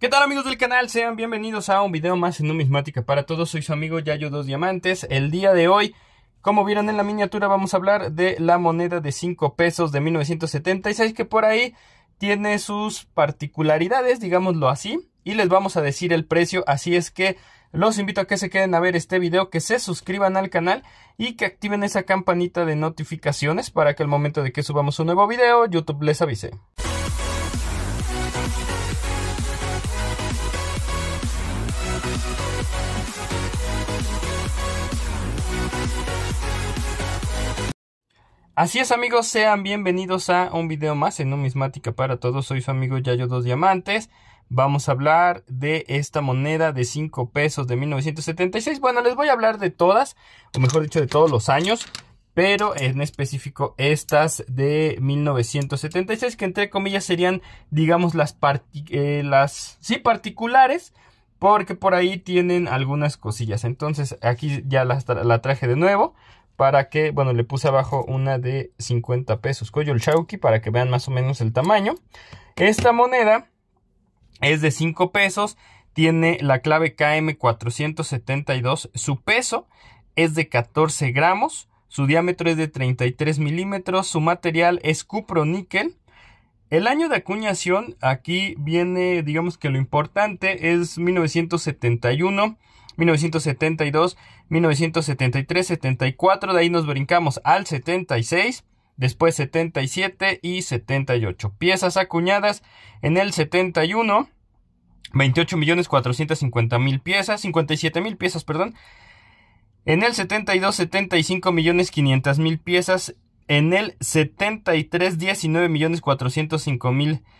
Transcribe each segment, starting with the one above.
¿Qué tal amigos del canal? Sean bienvenidos a un video más en numismática para todos. Soy su amigo Yayo Dos Diamantes. El día de hoy, como vieron en la miniatura, vamos a hablar de la moneda de 5 pesos de 1976 que por ahí tiene sus particularidades, digámoslo así, y les vamos a decir el precio, así es que los invito a que se queden a ver este video, que se suscriban al canal y que activen esa campanita de notificaciones para que al momento de que subamos un nuevo video, YouTube les avise. Así es amigos, sean bienvenidos a un video más en Numismática para Todos. Soy su amigo Yayo Dos Diamantes. Vamos a hablar de esta moneda de 5 pesos de 1976. Bueno, les voy a hablar de todas, o mejor dicho, de todos los años. Pero en específico estas de 1976, que entre comillas serían, digamos, las, eh, las sí, particulares. Porque por ahí tienen algunas cosillas. Entonces aquí ya la, la traje de nuevo para que, bueno, le puse abajo una de 50 pesos, el Chauqui... para que vean más o menos el tamaño. Esta moneda es de 5 pesos, tiene la clave KM472, su peso es de 14 gramos, su diámetro es de 33 milímetros, su material es cuproníquel... El año de acuñación, aquí viene, digamos que lo importante, es 1971. 1972, 1973, 74, de ahí nos brincamos al 76, después 77 y 78. Piezas acuñadas en el 71, 28 millones 450 mil piezas, 57 mil piezas, perdón. En el 72, 75 millones 500 mil piezas. En el 73, 19 millones 405 mil piezas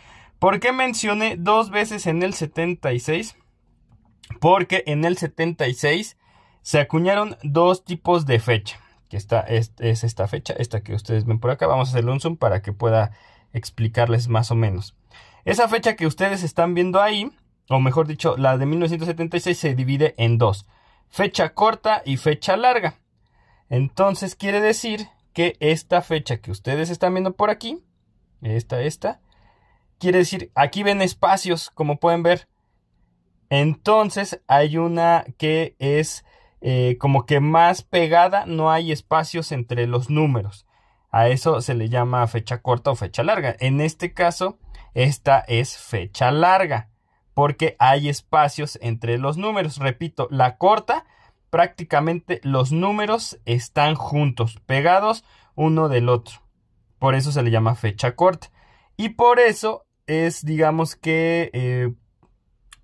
¿Por qué mencioné dos veces en el 76? Porque en el 76 se acuñaron dos tipos de fecha. Que esta es, es esta fecha, esta que ustedes ven por acá. Vamos a hacerle un zoom para que pueda explicarles más o menos. Esa fecha que ustedes están viendo ahí, o mejor dicho, la de 1976 se divide en dos. Fecha corta y fecha larga. Entonces quiere decir que esta fecha que ustedes están viendo por aquí, esta, esta, Quiere decir, aquí ven espacios, como pueden ver. Entonces hay una que es eh, como que más pegada, no hay espacios entre los números. A eso se le llama fecha corta o fecha larga. En este caso, esta es fecha larga, porque hay espacios entre los números. Repito, la corta, prácticamente los números están juntos, pegados uno del otro. Por eso se le llama fecha corta. Y por eso es, digamos que, eh,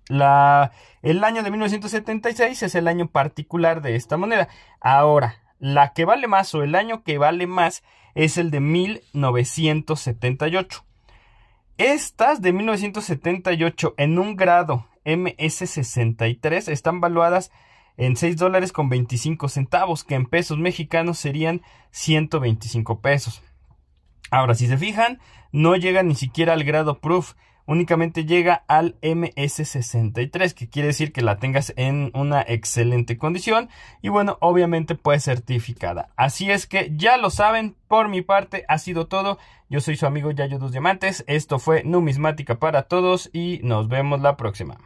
la, el año de 1976 es el año particular de esta moneda. Ahora, la que vale más o el año que vale más es el de 1978. Estas de 1978 en un grado MS63 están valuadas en 6 dólares con 25 centavos, que en pesos mexicanos serían 125 pesos. Ahora, si se fijan, no llega ni siquiera al grado proof, únicamente llega al MS63, que quiere decir que la tengas en una excelente condición y bueno, obviamente puede certificada. Así es que ya lo saben, por mi parte ha sido todo. Yo soy su amigo Yayo Dos Diamantes, esto fue Numismática para Todos y nos vemos la próxima.